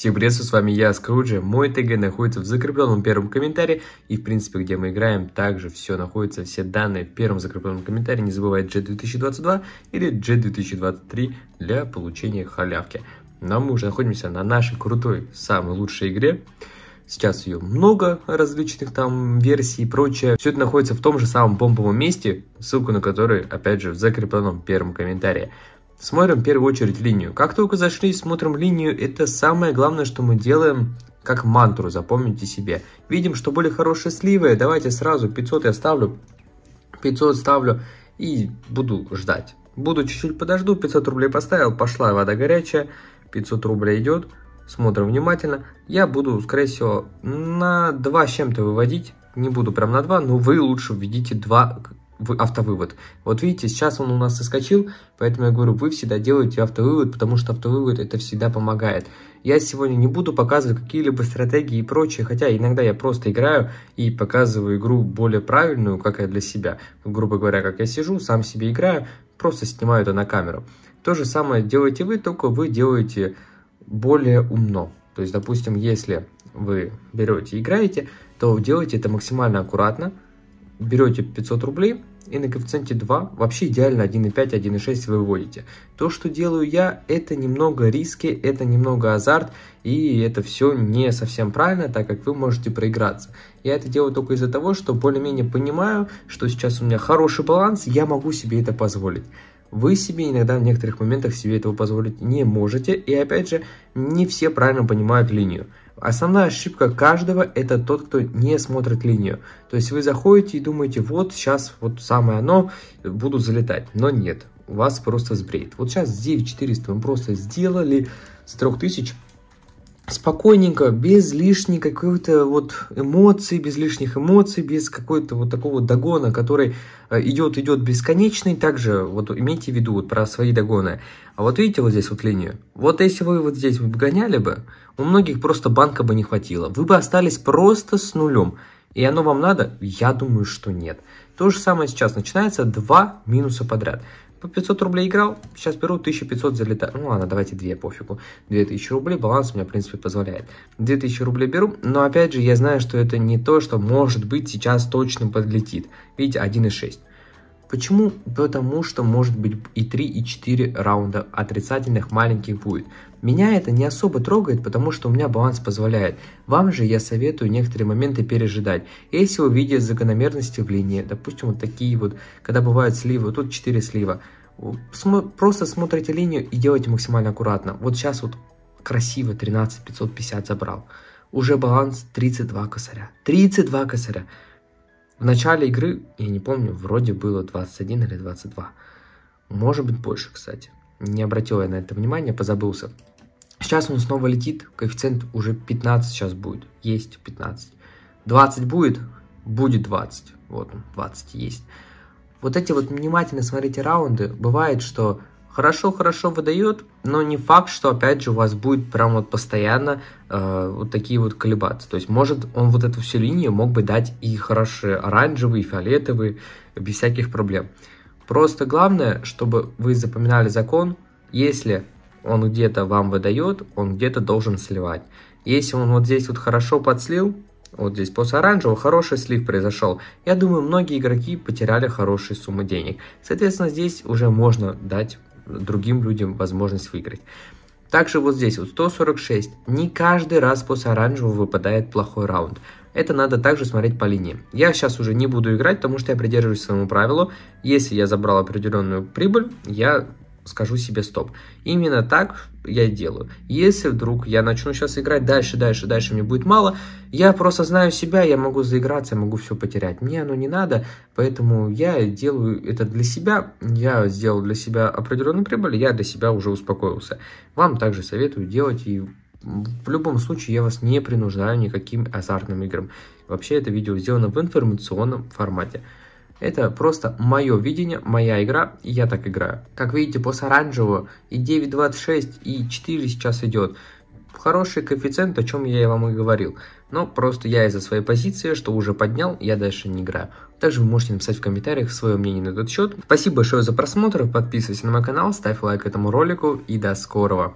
Всем приветствую, с вами я, Скруджи. Мой ТГ находится в закрепленном первом комментарии. И, в принципе, где мы играем, также все находится, все данные в первом закрепленном комментарии. Не забывай G2022 или G2023 для получения халявки. Но мы уже находимся на нашей крутой, самой лучшей игре. Сейчас ее много различных там версий и прочее. Все это находится в том же самом помповом месте, ссылку на который, опять же, в закрепленном первом комментарии. Смотрим в первую очередь линию. Как только зашли и смотрим линию, это самое главное, что мы делаем как мантру, запомните себе. Видим, что были хорошие сливы, давайте сразу 500 я ставлю, 500 ставлю и буду ждать. Буду чуть-чуть подожду, 500 рублей поставил, пошла вода горячая, 500 рублей идет, смотрим внимательно. Я буду, скорее всего, на 2 с чем-то выводить, не буду прям на 2, но вы лучше введите 2 автовывод. Вот видите, сейчас он у нас соскочил, поэтому я говорю, вы всегда делаете автовывод, потому что автовывод это всегда помогает. Я сегодня не буду показывать какие-либо стратегии и прочее, хотя иногда я просто играю и показываю игру более правильную, как я для себя. Грубо говоря, как я сижу, сам себе играю, просто снимаю это на камеру. То же самое делаете вы, только вы делаете более умно. То есть, допустим, если вы берете и играете, то делайте это максимально аккуратно, берете 500 рублей, и на коэффициенте 2 вообще идеально 1.5, 1.6 выводите. То, что делаю я, это немного риски, это немного азарт, и это все не совсем правильно, так как вы можете проиграться. Я это делаю только из-за того, что более-менее понимаю, что сейчас у меня хороший баланс, я могу себе это позволить. Вы себе иногда в некоторых моментах себе этого позволить не можете, и опять же, не все правильно понимают линию. Основная ошибка каждого – это тот, кто не смотрит линию. То есть вы заходите и думаете, вот сейчас вот самое оно, буду залетать. Но нет, у вас просто сбреет. Вот сейчас 9400 мы просто сделали с 3000 спокойненько, без лишней какой-то вот эмоции, без лишних эмоций, без какой-то вот такого догона, который э, идет, идет бесконечный. Также вот имейте в виду вот про свои догоны. А вот видите вот здесь вот линию? Вот если вы вот здесь вот гоняли бы, у многих просто банка бы не хватило. Вы бы остались просто с нулем. И оно вам надо? Я думаю, что нет. То же самое сейчас начинается, два минуса подряд по 500 рублей играл, сейчас беру 1500 залетаю. Ну ладно, давайте 2, пофигу. 2000 рублей, баланс у меня, в принципе, позволяет. 2000 рублей беру, но опять же, я знаю, что это не то, что может быть сейчас точно подлетит. Видите, 1,6. Почему? Потому что может быть и 3, и 4 раунда отрицательных маленьких будет. Меня это не особо трогает, потому что у меня баланс позволяет. Вам же я советую некоторые моменты пережидать. Если увидеть закономерности в линии, допустим, вот такие вот, когда бывают сливы, тут 4 слива, просто смотрите линию и делайте максимально аккуратно. Вот сейчас вот красиво 13 550 забрал. Уже баланс 32 косаря. 32 косаря. В начале игры, я не помню, вроде было 21 или 22. Может быть больше, кстати. Не обратил я на это внимания, позабылся. Сейчас он снова летит, коэффициент уже 15 сейчас будет. Есть 15. 20 будет? Будет 20. Вот он, 20 есть. Вот эти вот внимательно смотрите раунды. Бывает, что хорошо-хорошо выдает, но не факт, что опять же у вас будет прям вот постоянно э, вот такие вот колебаться. То есть, может, он вот эту всю линию мог бы дать и хорошие оранжевые, фиолетовые, без всяких проблем. Просто главное, чтобы вы запоминали закон, если он где-то вам выдает, он где-то должен сливать. Если он вот здесь вот хорошо подслил, вот здесь после оранжевого хороший слив произошел. Я думаю, многие игроки потеряли хорошие суммы денег. Соответственно, здесь уже можно дать другим людям возможность выиграть. Также вот здесь, вот 146, не каждый раз после оранжевого выпадает плохой раунд. Это надо также смотреть по линии. Я сейчас уже не буду играть, потому что я придерживаюсь своему правилу. Если я забрал определенную прибыль, я скажу себе стоп. Именно так я делаю. Если вдруг я начну сейчас играть дальше, дальше, дальше, мне будет мало, я просто знаю себя, я могу заиграться, я могу все потерять. Мне оно не надо, поэтому я делаю это для себя. Я сделал для себя определенную прибыль, я для себя уже успокоился. Вам также советую делать и в любом случае я вас не принуждаю никаким азартным играм. Вообще это видео сделано в информационном формате. Это просто мое видение, моя игра, и я так играю. Как видите, после оранжевого и 9.26, и 4 сейчас идет. Хороший коэффициент, о чем я и вам и говорил. Но просто я из-за своей позиции, что уже поднял, я дальше не играю. Также вы можете написать в комментариях свое мнение на этот счет. Спасибо большое за просмотр, подписывайся на мой канал, ставь лайк этому ролику и до скорого.